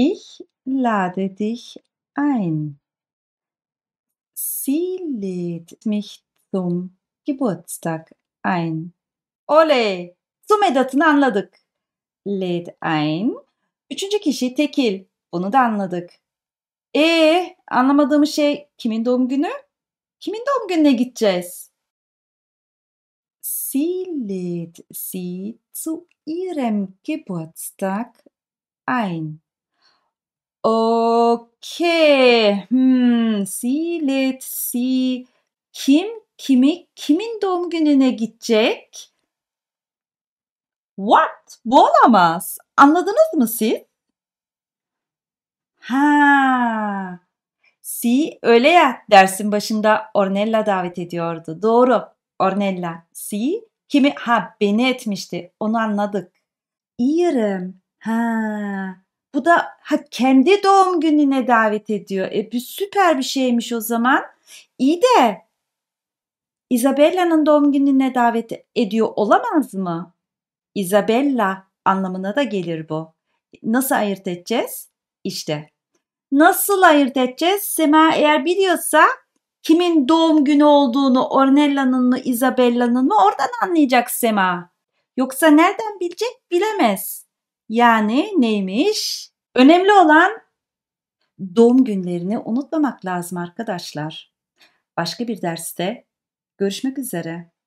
Ich lade dich ein. Sie lädt mich zum Geburtstag ein. Oley! Zum edatını anladık. Lädt ein. Üçüncü kişi tekil. Bunu da anladık. Ee, anlamadığım şey kimin doğum günü? Kimin doğum gününe gideceğiz? Sie lädt sie zu ihrem Geburtstag ein. Okay. Hmm. See lädt see. Kim kimi kimin doğum gününe gidecek? What? Bu olamaz. Anladınız mı siz? Ha. Si öyle ya dersin başında Ornella davet ediyordu. Doğru. Ornella. Si kimi ha beni etmişti. Onu anladık. İyiyim. Ha. Bu da ha, kendi doğum gününe davet ediyor. E bir süper bir şeymiş o zaman. İyi de Isabella'nın doğum gününe davet ediyor olamaz mı? Isabella anlamına da gelir bu. Nasıl ayırt edeceğiz? İşte. Nasıl ayırt edeceğiz? Sema eğer biliyorsa kimin doğum günü olduğunu, Ornella'nın mı, Isabella'nın mı oradan anlayacak Sema. Yoksa nereden bilecek bilemez. Yani neymiş? Önemli olan doğum günlerini unutmamak lazım arkadaşlar. Başka bir derste görüşmek üzere.